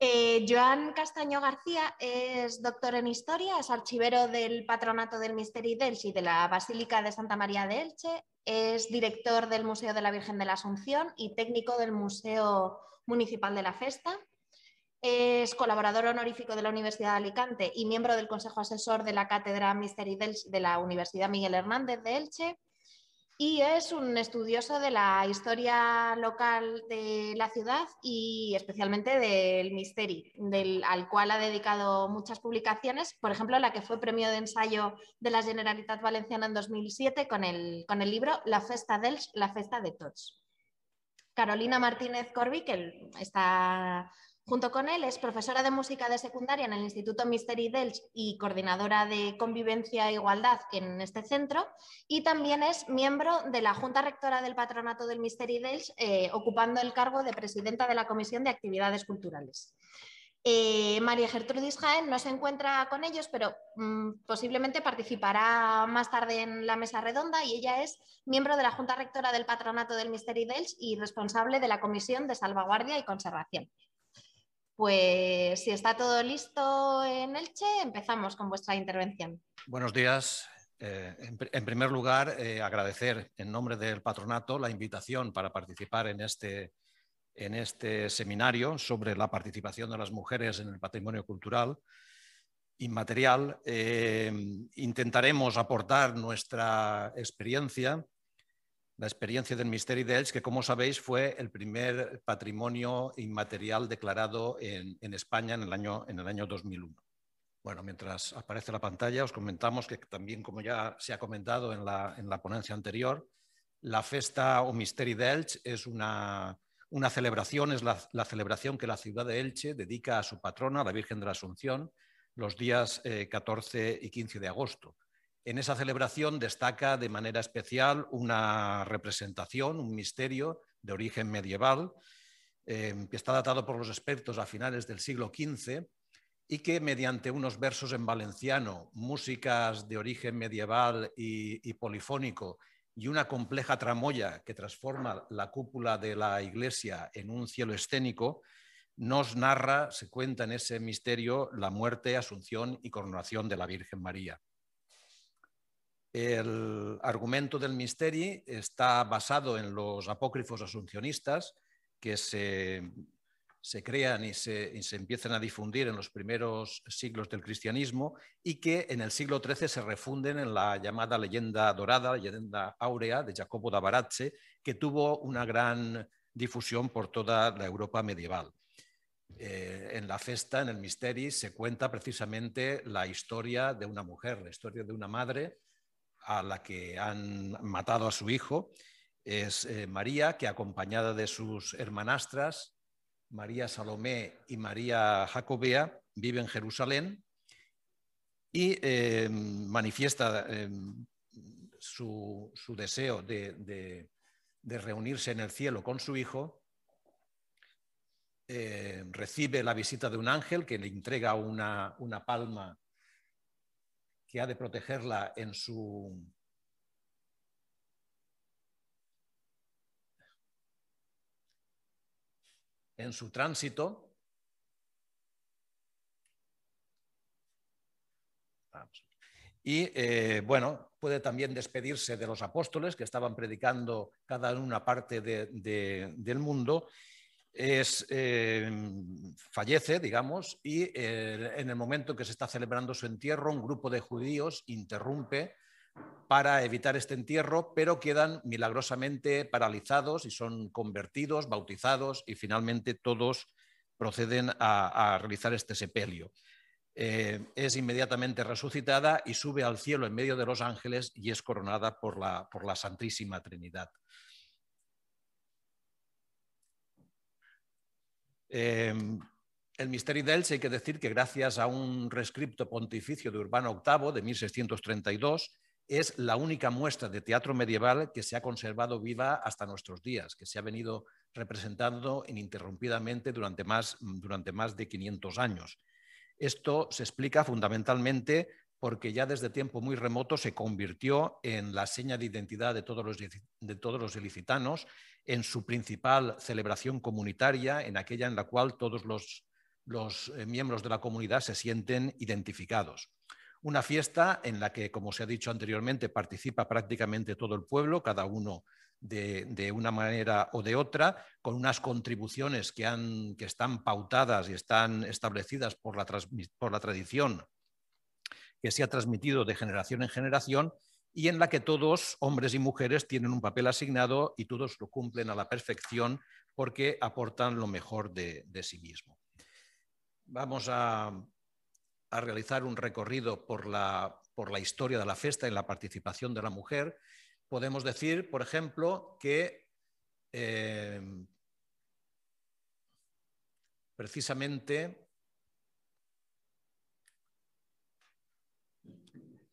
Eh, Joan Castaño García es doctor en historia, es archivero del Patronato del Misteri de de la Basílica de Santa María de Elche, es director del Museo de la Virgen de la Asunción y técnico del Museo Municipal de la Festa. Es colaborador honorífico de la Universidad de Alicante y miembro del Consejo Asesor de la Cátedra Misteri de la Universidad Miguel Hernández de Elche y es un estudioso de la historia local de la ciudad y especialmente del Misteri, al cual ha dedicado muchas publicaciones, por ejemplo, la que fue premio de ensayo de la Generalitat Valenciana en 2007 con el, con el libro La Festa dels La Festa de Tots. Carolina Martínez Corbi, que está Junto con él es profesora de música de secundaria en el Instituto Misteri Dels y coordinadora de convivencia e igualdad en este centro y también es miembro de la Junta Rectora del Patronato del Misteri Dels eh, ocupando el cargo de presidenta de la Comisión de Actividades Culturales. Eh, María Gertrudis Jaén no se encuentra con ellos, pero mm, posiblemente participará más tarde en la mesa redonda y ella es miembro de la Junta Rectora del Patronato del Misteri Dels y responsable de la Comisión de Salvaguardia y Conservación. Pues si está todo listo en Elche, empezamos con vuestra intervención. Buenos días. Eh, en, primer lugar, eh, agradecer en nombre del patronato la invitación para participar en este, en este seminario sobre la participación de las mujeres en el patrimonio cultural inmaterial. Eh, intentaremos aportar nuestra experiencia la experiencia del Misteri de Elche, que como sabéis fue el primer patrimonio inmaterial declarado en, España en el, año, en el año 2001. Bueno, mientras aparece la pantalla, os comentamos que también, como ya se ha comentado en la, ponencia anterior, la Festa o Misteri de Elche es una, celebración, es la, celebración que la ciudad de Elche dedica a su patrona, la Virgen de la Asunción, los días 14 eh, y 15 de agosto. En esa celebración destaca de manera especial una representación, un misterio de origen medieval, em, que está datado por los expertos a finales del siglo XV y que mediante unos versos en valenciano, músicas de origen medieval y polifónico y una compleja tramoya que transforma la cúpula de la iglesia en un cielo escénico, nos narra, se cuenta en ese misterio, la muerte, asunción y coronación de la Virgen María. El argumento del Misteri está basado en los apócrifos asuncionistas que se, crean y se, empiezan a difundir en los primeros siglos del cristianismo y que en el siglo XIII se refunden en la llamada leyenda dorada, leyenda áurea de Jacopo da Varazze, que tuvo una gran difusión por toda la Europa medieval. Eh, en la festa, en el Misteri, se cuenta precisamente la historia de una mujer, la historia de una madre a la que han matado a su hijo es eh, María, que acompañada de sus hermanastras, María Salomé y María Jacobea, vive en Jerusalén y em, manifiesta em, su, deseo de, reunirse en el cielo con su hijo. Eh, recibe la visita de un ángel que le entrega una, una palma que ha de protegerla en su... en su tránsito. Y eh, bueno, puede también despedirse de los apóstoles que estaban predicando cada una parte del mundo es, eh, fallece, digamos, y eh, en el momento que se está celebrando su entierro, un grupo de judíos interrumpe para evitar este entierro, pero quedan milagrosamente paralizados y son convertidos, bautizados y finalmente todos proceden a, realizar este sepelio. Eh, es inmediatamente resucitada y sube al cielo en medio de los ángeles y es coronada por la, por la Santísima Trinidad. Em, el misterio de hay que decir que gracias a un rescripto pontificio de Urbano VIII de 1632 es la única muestra de teatro medieval que se ha conservado viva hasta nuestros días, que se ha venido representando ininterrumpidamente durante más, durante más de 500 años. Esto se explica fundamentalmente porque ya desde tiempo muy remoto se convirtió en la seña de identidad de todos los, de todos los ilicitanos, en su principal celebración comunitaria, en aquella en la cual todos los, eh, miembros de la comunidad se sienten identificados. Una fiesta en la que, como se ha dicho anteriormente, participa prácticamente todo el pueblo, cada uno de, una manera o de otra, con unas contribuciones que, han, que están pautadas y están establecidas por por la tradición que se ha transmitido de generación en generación y en la que todos, hombres y mujeres, tienen un papel asignado y todos lo cumplen a la perfección porque aportan lo mejor de, sí mismo. Vamos a, realizar un recorrido por la, historia de la fiesta y la participación de la mujer. Podemos decir, por ejemplo, que eh, precisamente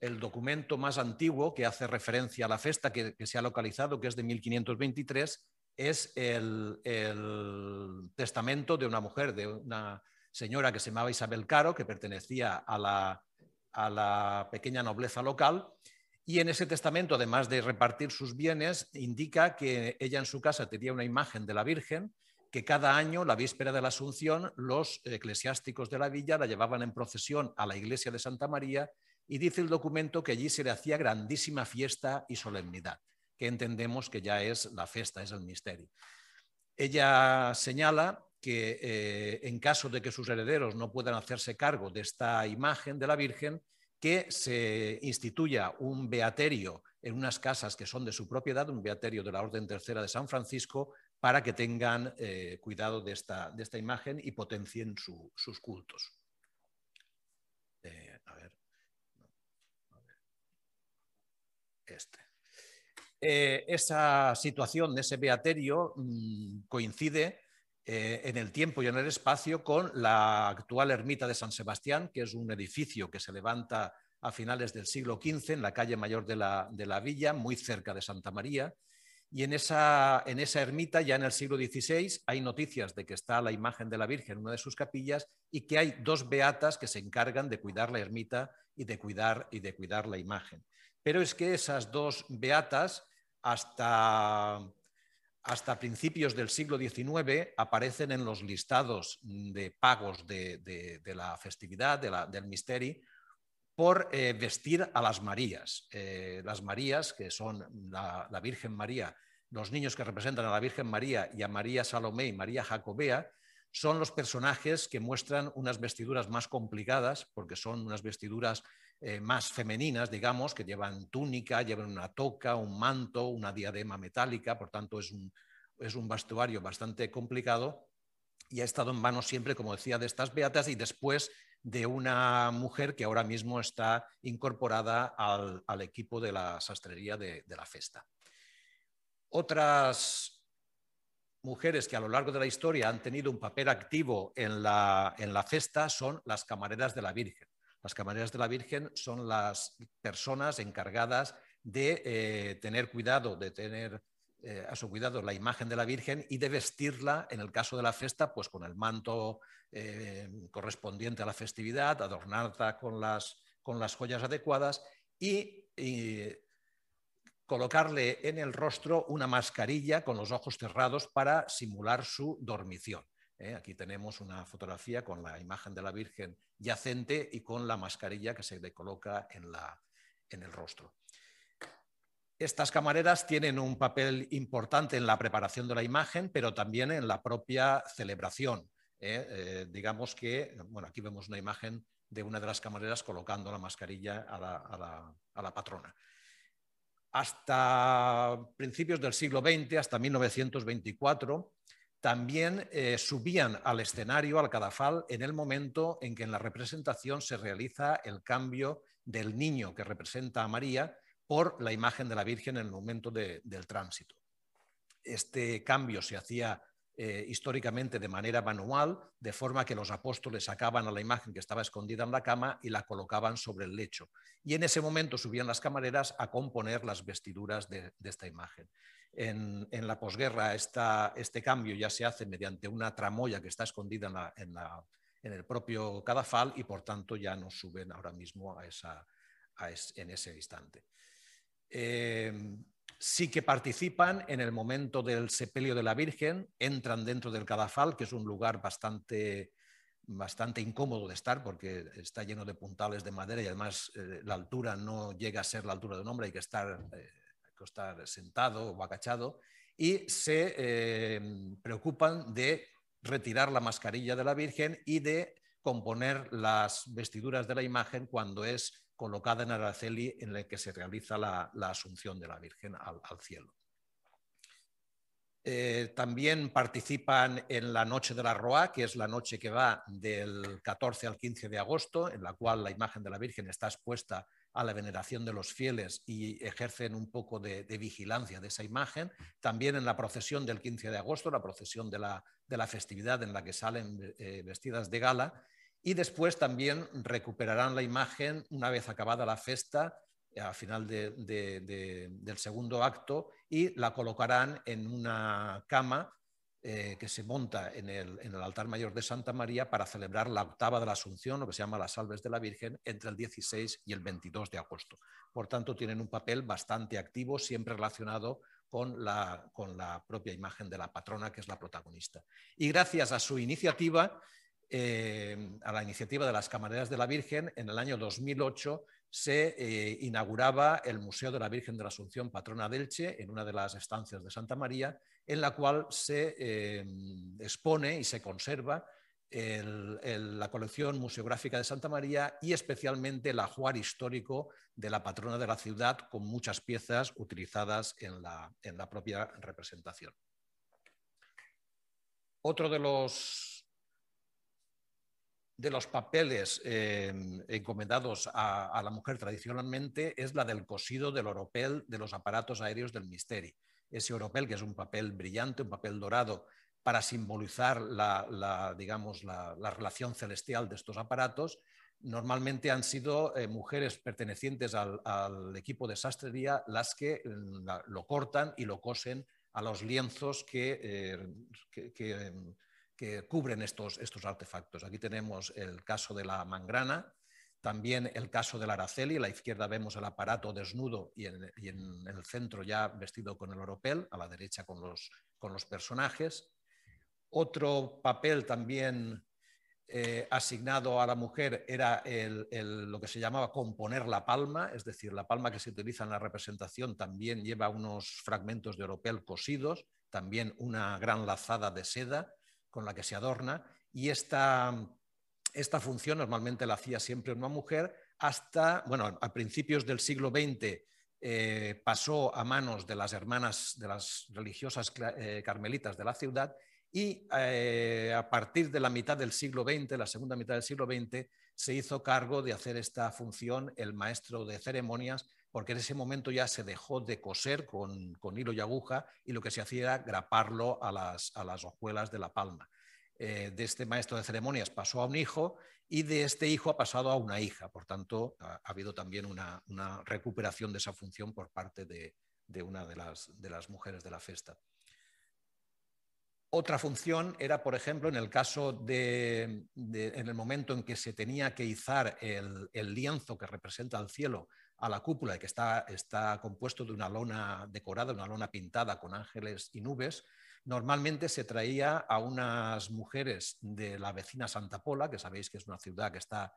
el documento más antiguo que hace referencia a la festa que, se ha localizado, que es de 1523, es el, testamento de una mujer, de una señora que se llamaba Isabel Caro, que pertenecía a la pequeña nobleza local. Y en ese testamento, además de repartir sus bienes, indica que ella en su casa tenía una imagen de la Virgen, que cada año, la víspera de la Asunción, los eclesiásticos de la villa la llevaban en procesión a la iglesia de Santa María y dice el documento que allí se le hacía grandísima fiesta y solemnidad, que entendemos que ya es la fiesta, es el misterio. Ella señala que eh, en caso de que sus herederos no puedan hacerse cargo de esta imagen de la Virgen, que se instituya un beaterio en unas casas que son de su propiedad, un beaterio de la Orden Tercera de San Francisco, para que tengan eh, cuidado de esta, imagen y potencien sus cultos. Este. Eh, esa situación de ese beaterio mm, coincide eh, en el tiempo y en el espacio con la actual ermita de San Sebastián, que es un edificio que se levanta a finales del siglo XV en la calle mayor de la, villa, muy cerca de Santa María. Y en esa, ermita, ya en el siglo XVI, hay noticias de que está la imagen de la Virgen en una de sus capillas y que hay dos beatas que se encargan de cuidar la ermita y de cuidar, y de cuidar la imagen. Pero es que esas dos beatas, hasta, hasta principios del siglo XIX, aparecen en los listados de pagos de, la festividad, del misteri, por eh, vestir a las Marías. Eh, las Marías, que son la, la, Virgen María, los niños que representan a la Virgen María y a María Salomé y María Jacobea, son los personajes que muestran unas vestiduras más complicadas, porque son unas vestiduras eh, más femeninas, digamos, que llevan túnica, llevan una toca, un manto, una diadema metálica, por tanto es un, es un vestuario bastante complicado y ha estado en manos siempre, como decía, de estas beatas y después de una mujer que ahora mismo está incorporada al, equipo de la sastrería de, la festa. Otras mujeres que a lo largo de la historia han tenido un papel activo la, en la festa son las camareras de la Virgen. Las camareras de la Virgen son las personas encargadas de eh, tener cuidado, de tener eh, a su cuidado la imagen de la Virgen y de vestirla, en el caso de la festa, pues con el manto eh, correspondiente a la festividad, adornarla con las, joyas adecuadas y colocarle en el rostro una mascarilla con los ojos cerrados para simular su dormición. ¿eh? aquí tenemos una fotografía con la imagen de la Virgen yacente y con la mascarilla que se le coloca en, el rostro. Estas camareras tienen un papel importante en la preparación de la imagen, pero también en la propia celebración. ¿eh? Eh, digamos que, bueno, aquí vemos una imagen de una de las camareras colocando la mascarilla a la, a la patrona hasta principios del siglo XX, hasta 1924, también eh, subían al escenario, al cadafal, en el momento en que en la representación se realiza el cambio del niño que representa a María por la imagen de la Virgen en el momento del tránsito. Este cambio se hacía eh, históricamente de manera manual, de forma que los apóstoles sacaban a la imagen que estaba escondida en la cama y la colocaban sobre el lecho. Y en ese momento subían las camareras a componer las vestiduras de esta imagen en, la posguerra este cambio ya se hace mediante una tramoya que está escondida en, el propio cadafal y por tanto ya no suben ahora mismo a esa, en ese instante. Eh, sí que participan en el momento del sepelio de la Virgen, entran dentro del cadafal, que es un lugar bastante bastante incómodo de estar porque está lleno de puntales de madera y además eh, la altura no llega a ser la altura de un hombre, hay que estar eh, estar sentado o agachado, y se eh, preocupan de retirar la mascarilla de la Virgen y de componer las vestiduras de la imagen cuando es colocada en Araceli en la que se realiza la, asunción de la Virgen al, cielo. Eh, también participan en la Noche de la Roa, que es la noche que va del 14 al 15 de agosto, en la cual la imagen de la Virgen está expuesta a la veneración de los fieles y ejercen un poco de, vigilancia de esa imagen. También en la procesión del 15 de agosto, la procesión de la, festividad en la que salen eh, vestidas de gala. Y después también recuperarán la imagen una vez acabada la festa, eh, a final del segundo acto, y la colocarán en una cama eh, que se monta en el, altar mayor de Santa María para celebrar la octava de la Asunción, lo que se llama las Salves de la Virgen, entre el 16 y el 22 de agosto. Por tanto, tienen un papel bastante activo, siempre relacionado con la, propia imagen de la patrona, que es la protagonista. Y gracias a su iniciativa, eh, a la iniciativa de las Camareras de la Virgen, en el año 2008 se eh, inauguraba el Museo de la Virgen de la Asunción, patrona del Che, en una de las estancias de Santa María, en la cual se eh, expone y se conserva la colección museográfica de Santa María y especialmente el ajuar histórico de la patrona de la ciudad con muchas piezas utilizadas en la, en la propia representación. Otro de los de los papeles eh, encomendados a, la mujer tradicionalmente es la del cosido del oropel de los aparatos aéreos del Misteri. Ese oropel, que es un papel brillante, un papel dorado, para simbolizar la, digamos, la, relación celestial de estos aparatos, normalmente han sido eh, mujeres pertenecientes al, equipo de sastrería las que mm, lo cortan y lo cosen a los lienzos que, eh, que mm, que cubren estos, estos artefactos. Aquí tenemos el caso de la mangrana, también el caso del araceli. A la izquierda vemos el aparato desnudo y en, el centro ya vestido con el oropel, a la derecha con los, personajes. Otro papel también eh, asignado a la mujer era lo que se llamaba componer la palma, es decir, la palma que se utiliza en la representación también lleva unos fragmentos de oropel cosidos, también una gran lazada de seda con la que se adorna, y esta, esta función normalmente la hacía siempre una mujer hasta, bueno, a principios del siglo XX eh, pasó a manos de las hermanas, de las religiosas eh, carmelitas de la ciudad, y eh, a partir de la mitad del siglo XX, la segunda mitad del siglo XX, se hizo cargo de hacer esta función el maestro de ceremonias porque en ese momento ya se dejó de coser con, hilo y aguja y lo que se hacía era graparlo a las, hojuelas de la palma. Eh, de este maestro de ceremonias pasó a un hijo y de este hijo ha pasado a una hija. Por tanto, ha, habido también una, recuperación de esa función por parte de, una de las, mujeres de la festa. Otra función era, por ejemplo, en el caso de, en el momento en que se tenía que izar el, el lienzo que representa al cielo a la cúpula, que está, está compuesto de una lona decorada, una lona pintada con ángeles y nubes, normalmente se traía a unas mujeres de la vecina Santa Pola, que sabéis que es una ciudad que está,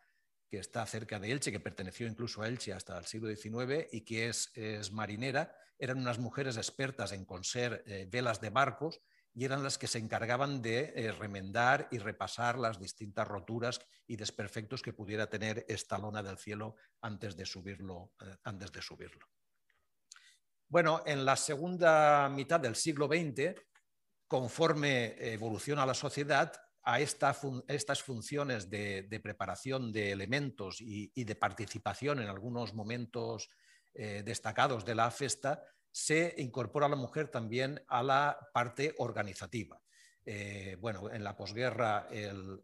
que está cerca de Elche, que perteneció incluso a Elche hasta el siglo XIX y que es, es marinera. Eran unas mujeres expertas en conser eh, velas de barcos y eran las que se encargaban de eh, remendar y repasar las distintas roturas y desperfectos que pudiera tener esta lona del cielo antes de subirlo. Eh, antes de subirlo. Bueno, en la segunda mitad del siglo XX, conforme evoluciona la sociedad, a estas funciones de, preparación de elementos y, de participación en algunos momentos eh, destacados de la festa se incorpora la mujer también a la parte organizativa. Eh, bueno, en la posguerra el,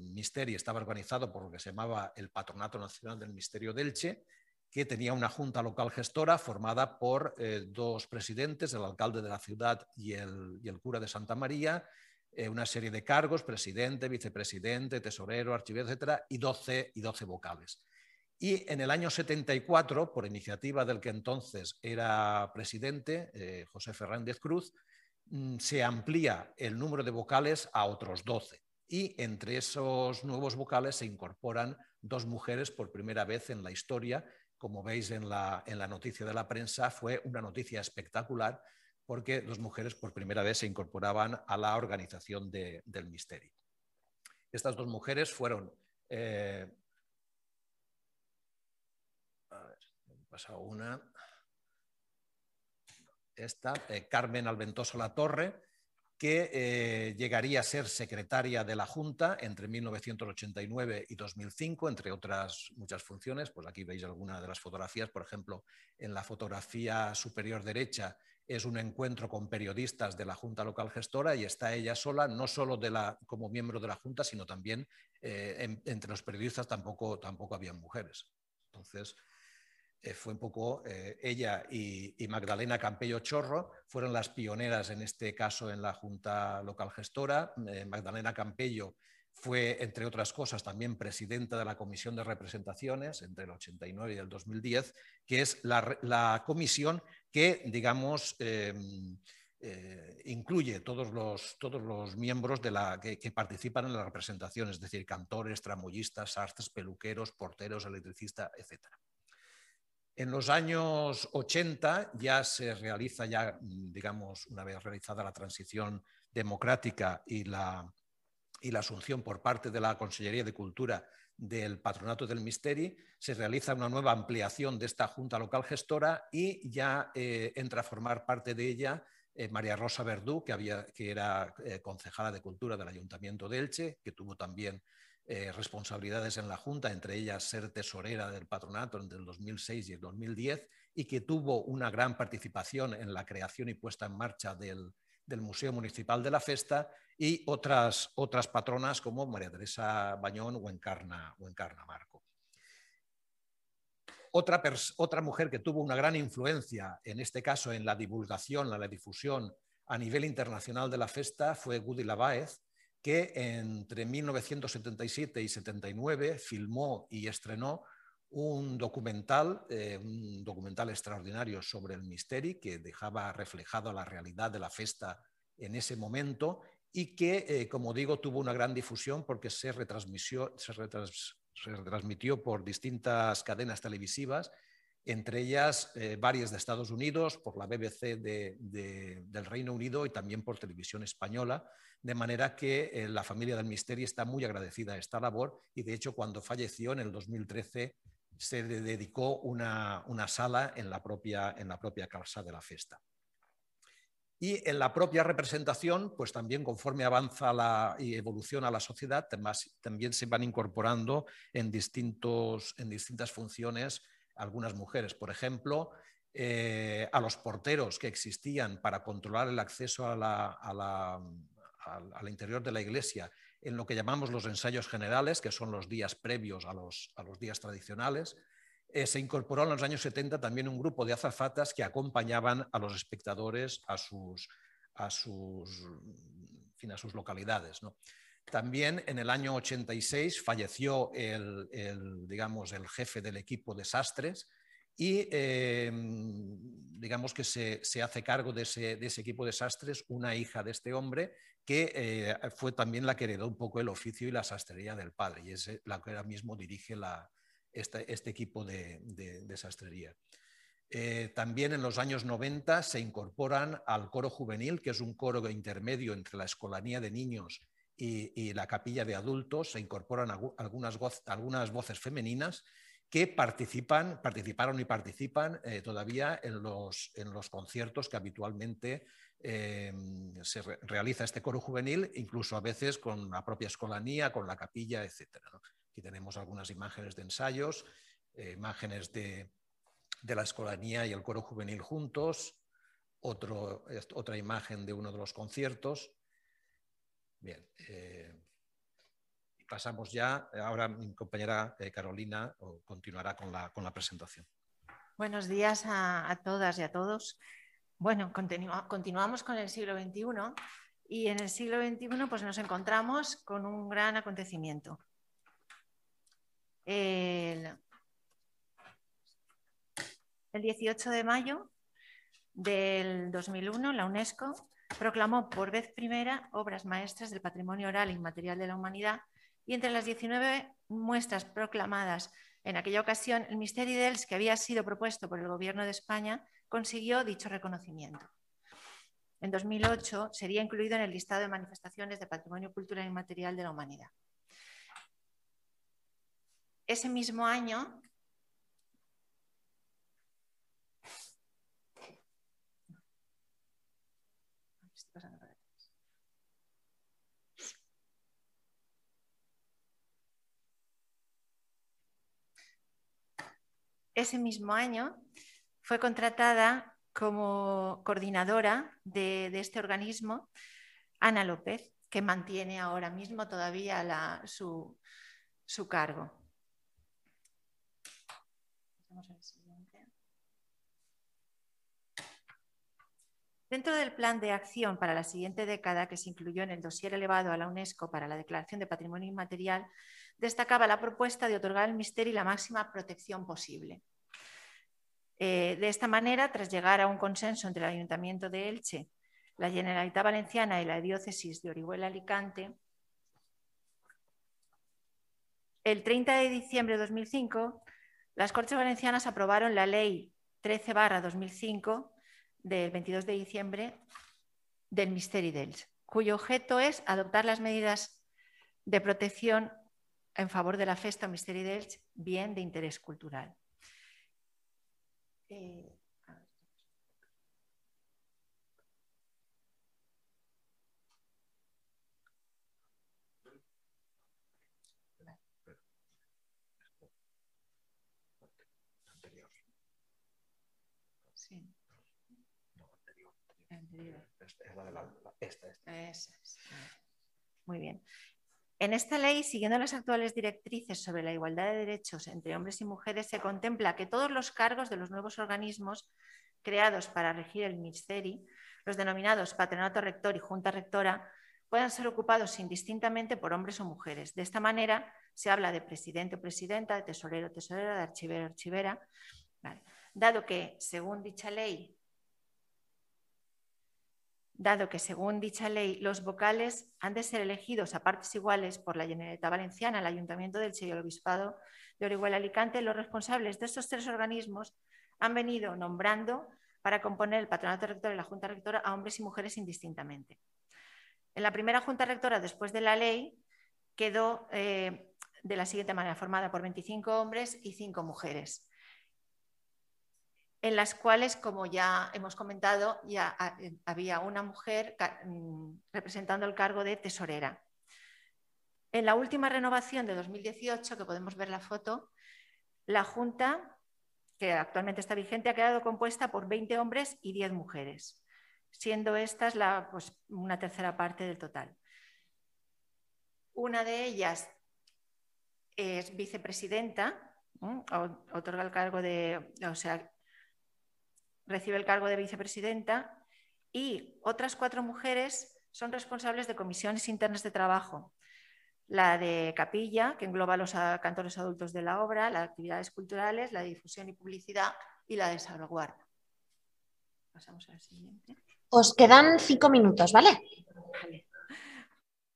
Misterio estaba organizado por lo que se llamaba el Patronato Nacional del Misterio del Che, que tenía una junta local gestora formada por eh, dos presidentes, el alcalde de la ciudad y el, cura de Santa María, eh, una serie de cargos, presidente, vicepresidente, tesorero, archivero, etcétera, y 12, y 12 vocales. Y en el año 74, por iniciativa del que entonces era presidente, eh, José Fernández Cruz, mm, se amplía el número de vocales a otros 12. Y entre esos nuevos vocales se incorporan dos mujeres por primera vez en la historia. Como veis en la, noticia de la prensa, fue una noticia espectacular porque dos mujeres por primera vez se incorporaban a la organización del misterio. Estas dos mujeres fueron eh, una. Esta, eh, Carmen Alventoso La Torre, que eh, llegaría a ser secretaria de la Junta entre 1989 y 2005, entre otras muchas funciones. Pues aquí veis alguna de las fotografías. Por ejemplo, en la fotografía superior derecha es un encuentro con periodistas de la Junta Local Gestora y está ella sola, no solo de la, como miembro de la Junta, sino también eh, entre los periodistas tampoco, tampoco había mujeres. Entonces, eh, fue un poco eh, ella y, Magdalena Campello Chorro, fueron las pioneras en este caso en la Junta Local Gestora. Eh, Magdalena Campello fue, entre otras cosas, también presidenta de la Comisión de Representaciones entre el 89 y el 2010, que es la, comisión que, digamos, incluye todos los, todos los miembros de la, que, participan en la representación, es decir, cantores, tramoyistas, artes, peluqueros, porteros, electricistas, etc. En los años 80 ya se realiza, ya mm, digamos, una vez realizada la transición democrática y la, asunción por parte de la Consellería de Cultura del Patronato del Misteri, se realiza una nueva ampliación de esta Junta Local Gestora y ya eh, entra a formar parte de ella eh, María Rosa Verdú, que, había, que era eh, concejala de Cultura del Ayuntamiento de Elche, que tuvo también eh, responsabilidades en la Junta, entre ellas ser tesorera del patronato entre el 2006 y el 2010, y que tuvo una gran participación en la creación y puesta en marcha del, Museo Municipal de la Festa, y otras, otras patronas como María Teresa Bañón o Encarna, o Encarna Marco. Otra, otra mujer que tuvo una gran influencia, en este caso en la divulgación, la difusión a nivel internacional de la festa, fue Gudi Lavaez, que entre 1977 y 79 filmó y estrenó un documental, eh, un documental extraordinario sobre el misteri que dejaba reflejado la realidad de la fiesta en ese momento y que, eh, como digo, tuvo una gran difusión porque se retransmitió por distintas cadenas televisivas entre ellas eh, varias de Estados Unidos, por la BBC del Reino Unido y también por televisión española, de manera que eh, la familia del Misterio está muy agradecida a esta labor y de hecho cuando falleció en el 2013 se dedicó una, sala en la, propia, en la propia casa de la fiesta. Y en la propia representación, pues también conforme avanza la, y evoluciona la sociedad, también se van incorporando en, distintos, en distintas funciones algunas mujeres, por ejemplo, eh, a los porteros que existían para controlar el acceso al interior de la iglesia en lo que llamamos los ensayos generales, que son los días previos a los, días tradicionales. Eh, se incorporó en los años 70 también un grupo de azafatas que acompañaban a los espectadores a sus, fin, a sus localidades. ¿no? También en el año 86 falleció el, digamos, el jefe del equipo de sastres y eh, digamos que se, hace cargo de ese, equipo de sastres una hija de este hombre que eh, fue también la que heredó un poco el oficio y la sastrería del padre y es la que ahora mismo dirige este, equipo de, sastrería. Eh, también en los años 90 se incorporan al coro juvenil, que es un coro intermedio entre la escolanía de niños y, la capilla de adultos se incorporan algunas, algunas voces femeninas que participan, participaron y participan eh, todavía en los, conciertos que habitualmente em, se realiza este coro juvenil, incluso a veces con la propia escolanía, con la capilla, etc. Aquí tenemos algunas imágenes de ensayos, eh, imágenes de, la escolanía y el coro juvenil juntos, otra imagen de uno de los conciertos. Bien. Eh, pasamos ya, ahora mi compañera eh, Carolina continuará con la, presentación. Buenos días a, todas y a todos. Bueno, continuamos con el siglo XXI y en el siglo XXI pues, nos encontramos con un gran acontecimiento. El, el 18 de mayo del 2001, la UNESCO proclamó por vez primera obras maestras del patrimonio oral e inmaterial de la humanidad y entre las 19 muestras proclamadas en aquella ocasión, el Misteri dels, que había sido propuesto por el Gobierno de España, consiguió dicho reconocimiento. En 2008 sería incluido en el listado de manifestaciones de patrimonio cultural e inmaterial de la humanidad. Ese mismo año ese mismo año fue contratada como coordinadora de, este organismo Ana López, que mantiene ahora mismo todavía su, su, cargo. Dentro del plan de acción para la siguiente década que se incluyó en el dossier elevado a la UNESCO para la Declaración de Patrimonio Inmaterial, destacaba la propuesta de otorgar al misterio la máxima protección posible. Eh, de esta manera, tras llegar a un consenso entre el Ayuntamiento de Elche, la Generalitat Valenciana y la Diócesis de Orihuela-Alicante, el 30 de diciembre de 2005, las Cortes Valencianas aprobaron la Ley 13-2005 del 22 de diciembre del Misteri de cuyo objeto es adoptar las medidas de protección en favor de la Festa Misteri d'Elx, bien de interés cultural. Eh, Muy bien. En esta ley, siguiendo las actuales directrices sobre la igualdad de derechos entre hombres y mujeres, se contempla que todos los cargos de los nuevos organismos creados para regir el ministerio, los denominados Patronato Rector y Junta Rectora, puedan ser ocupados indistintamente por hombres o mujeres. De esta manera, se habla de presidente o presidenta, de tesorero o tesorera, de archivero o archivera. Dado que, según dicha ley, dado que según dicha ley los vocales han de ser elegidos a partes iguales por la Generalitat Valenciana, el Ayuntamiento del Che y el Obispado de Orihuela Alicante, los responsables de estos tres organismos han venido nombrando para componer el patronato rector y la Junta Rectora a hombres y mujeres indistintamente. En la primera Junta Rectora, después de la ley, quedó eh, de la siguiente manera, formada por 25 hombres y 5 mujeres en las cuales, como ya hemos comentado, ya eh, había una mujer mm, representando el cargo de tesorera. En la última renovación de 2018, que podemos ver la foto, la Junta, que actualmente está vigente, ha quedado compuesta por 20 hombres y 10 mujeres, siendo estas la, pues, una tercera parte del total. Una de ellas es vicepresidenta, otorga el cargo de, o recibe el cargo de vicepresidenta y otras cuatro mujeres son responsables de comisiones internas de trabajo. La de capilla, que engloba los cantores adultos de la obra, las actividades culturales, la difusión y publicidad y la de salvaguarda. Pasamos a la siguiente. Os quedan cinco minutos, ¿vale?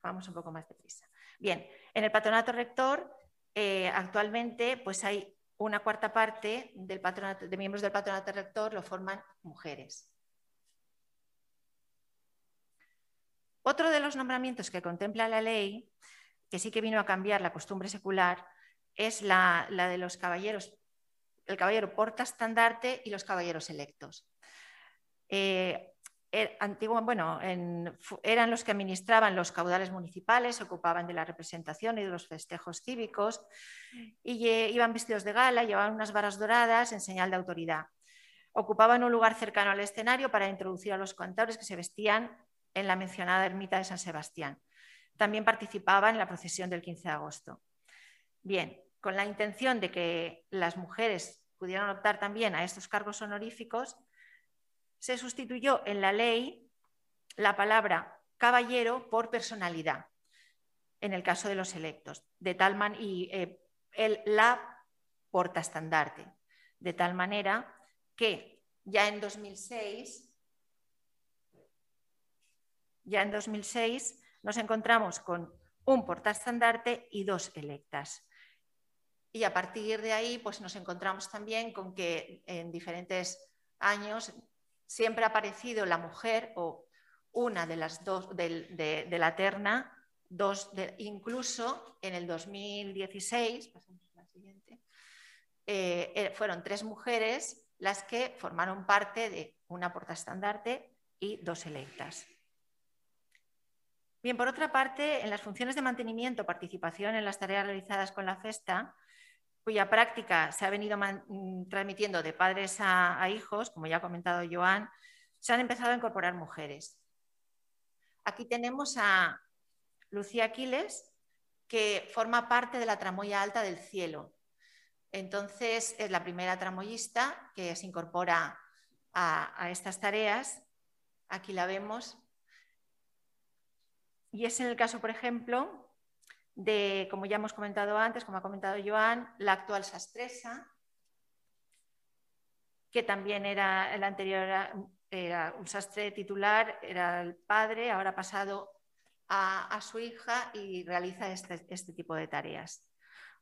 Vamos un poco más deprisa. Bien, en el patronato rector eh, actualmente pues hay una cuarta parte de miembros del patronato rector lo forman mujeres. Otro de los nombramientos que contempla la ley, que sí que vino a cambiar la costumbre secular, es la, de los caballeros, el caballero porta estandarte y los caballeros electos. Eh, Er, antiguo, bueno, eran los que administraban los caudales municipales, ocupaban de la representación y de los festejos cívicos, y iban vestidos de gala, llevaban unas varas doradas en señal de autoridad. Ocupaban un lugar cercano al escenario para introducir a los cantores que se vestían en la mencionada ermita de San Sebastián. También participaban en la procesión del 15 de agosto. Bien, con la intención de que las mujeres pudieran optar también a estos cargos honoríficos, se sustituyó en la ley la palabra caballero por personalidad, en el caso de los electos, de y el, eh, la portaestandarte, de tal manera que ya en 2006 ya en 2006 nos encontramos con un portaestandarte y dos electas. Y a partir de ahí pues nos encontramos también con que en diferentes años siempre ha aparecido la mujer o una de las dos de, la terna, dos incluso en el 2016, eh, eh, fueron tres mujeres las que formaron parte de una portaestandarte y dos electas. Bien, por otra parte, en las funciones de mantenimiento, participación en las tareas realizadas con la festa, cuya práctica se ha venido mm, transmitiendo de padres a, hijos, como ya ha comentado Joan, se han empezado a incorporar mujeres. Aquí tenemos a Lucía Aquiles, que forma parte de la tramoya alta del cielo. Entonces, es la primera tramoyista que se incorpora a estas tareas. Aquí la vemos. Y es en el caso, por ejemplo, de, como ya hemos comentado antes, como ha comentado Joan, la actual sastresa, que también era el anterior, era un sastre titular, era el padre, ahora ha pasado a, su hija y realiza este, este, tipo de tareas.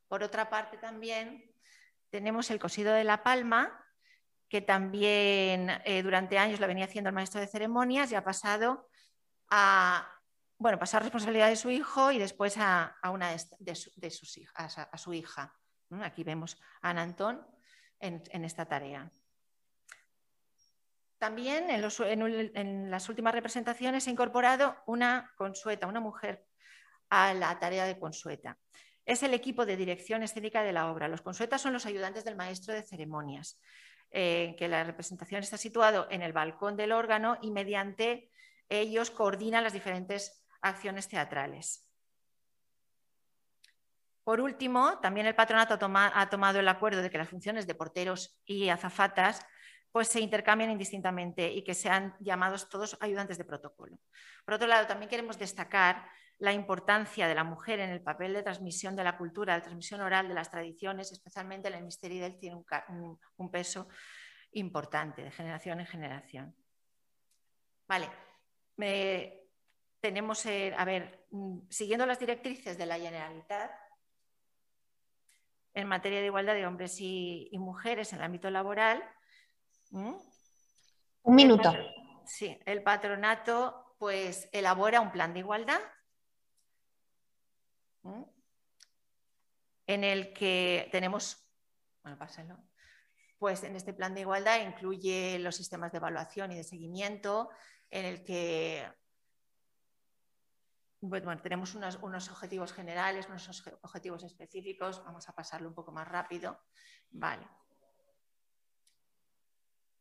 Por otra parte, también tenemos el cosido de la palma, que también eh, durante años lo venía haciendo el maestro de ceremonias y ha pasado a, bueno, pasar responsabilidad de su hijo y después a, una de, su, sus hijas, a, su hija. Aquí vemos a Ana Antón en, esta tarea. También en, las últimas representaciones se ha incorporado una consueta, una mujer, a la tarea de consueta. Es el equipo de dirección escénica de la obra. Los consuetas son los ayudantes del maestro de ceremonias, eh, que la representación está situado en el balcón del órgano y mediante ellos coordinan las diferentes acciones teatrales. Por último, también el patronato ha tomado el acuerdo de que las funciones de porteros y azafatas pues se intercambian indistintamente y que sean llamados todos ayudantes de protocolo. Por otro lado, también queremos destacar la importancia de la mujer en el papel de transmisión de la cultura, de transmisión oral de las tradiciones, especialmente en el misterio tiene un, un, peso importante de generación en generación. Vale, me tenemos, eh, a ver, mm, siguiendo las directrices de la Generalitat, en materia de igualdad de hombres y, mujeres en el ámbito laboral. Un minuto. sí, el patronato pues elabora un plan de igualdad en el que tenemos, bueno, pásalo, pues en este plan de igualdad incluye los sistemas de evaluación y de seguimiento, en el que pues tenemos unos, objetivos generales, unos objetivos específicos. Vamos a pasarlo un poco más rápido. Vale.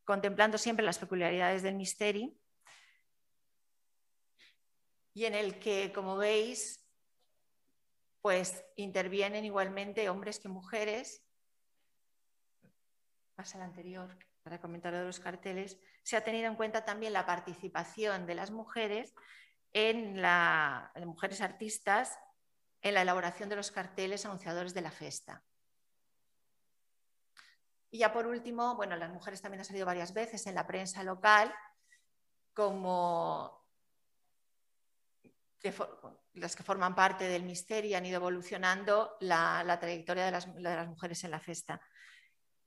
Contemplando siempre las peculiaridades del misterio y en el que, como veis, pues intervienen igualmente hombres que mujeres. Pasa al anterior para comentar de los carteles. Se ha tenido en cuenta también la participación de las mujeres en la, mujeres artistas en la elaboración de los carteles anunciadores de la festa Y ya por último, bueno, las mujeres también han salido varias veces en la prensa local como las que forman parte del misterio y han ido evolucionando la, trayectoria de las, de las mujeres en la festa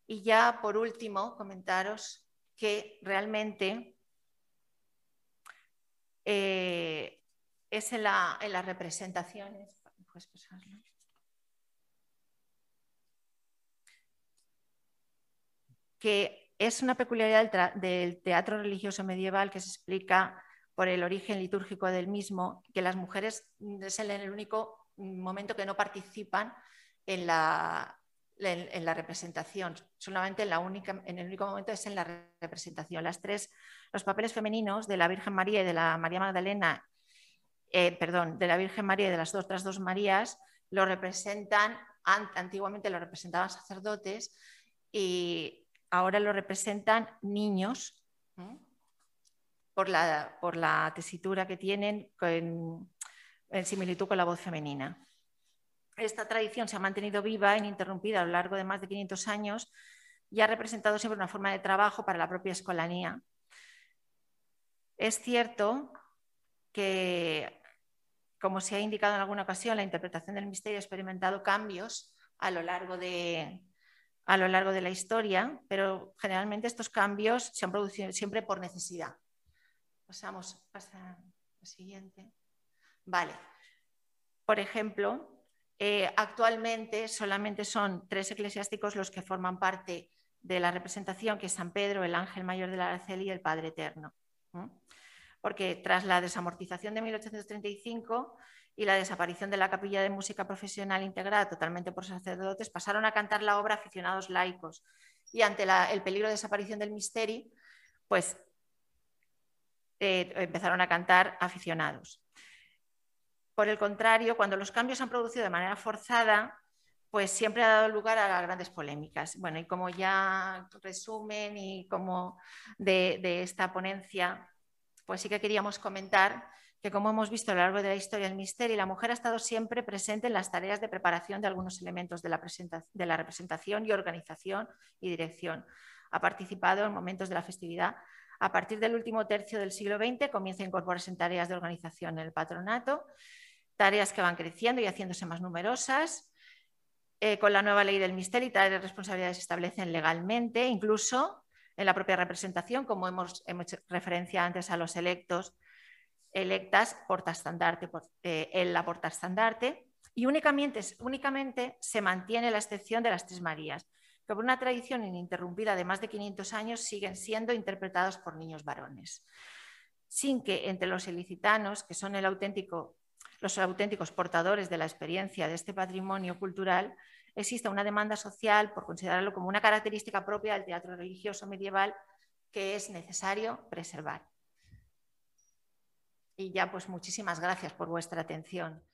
Y ya por último, comentaros que realmente eh, es en, las representaciones. Pues, que es una peculiaridad del, teatro religioso medieval que se explica por el origen litúrgico del mismo, que las mujeres mm, es el, el único mm, momento que no participan en la, en, la representación, solamente en, la única, en el único momento es en la representación. Las tres, los papeles femeninos de la Virgen María y de la María Magdalena, eh, perdón, de la Virgen María y de las otras dos Marías, lo representan, antiguamente lo representaban sacerdotes y ahora lo representan niños. Por la, tesitura que tienen en similitud con la voz femenina. Esta tradición se ha mantenido viva, e ininterrumpida a lo largo de más de 500 años y ha representado siempre una forma de trabajo para la propia escolanía. Es cierto que, como se ha indicado en alguna ocasión, la interpretación del misterio ha experimentado cambios a lo largo de, a lo largo de la historia, pero generalmente estos cambios se han producido siempre por necesidad. Pasamos, al siguiente. Vale. Por ejemplo, eh, actualmente solamente son tres eclesiásticos los que forman parte de la representación, que es San Pedro, el Ángel Mayor de la Araceli y el Padre Eterno. Porque tras la desamortización de 1835 y la desaparición de la capilla de música profesional integrada totalmente por sacerdotes, pasaron a cantar la obra aficionados laicos. Y ante el peligro de desaparición del misterio, pues eh, empezaron a cantar aficionados. Por el contrario, cuando los cambios se han producido de manera forzada, pues siempre ha dado lugar a grandes polémicas. Bueno, y como ya resumen y como de, esta ponencia, pues sí que queríamos comentar que como hemos visto a lo largo de la historia del misterio, la mujer ha estado siempre presente en las tareas de preparación de algunos elementos de la, de la representación y organización y dirección. Ha participado en momentos de la festividad a partir del último tercio del siglo XX comienza a incorporarse en tareas de organización en el patronato, tareas que van creciendo y haciéndose más numerosas. Eh, con la nueva ley del misterio, y de responsabilidades se establecen legalmente, incluso en la propia representación, como hemos, hecho referencia antes a los electos, electas eh, en la portastandarte, y únicamente se mantiene la excepción de las tres Marías, por una tradición ininterrumpida de más de 500 años siguen siendo interpretados por niños varones, sin que entre los ilicitanos, que son el los auténticos portadores de la experiencia de este patrimonio cultural, exista una demanda social por considerarlo como una característica propia del teatro religioso medieval que es necesario preservar. Y ya pues muchísimas gracias por vuestra atención.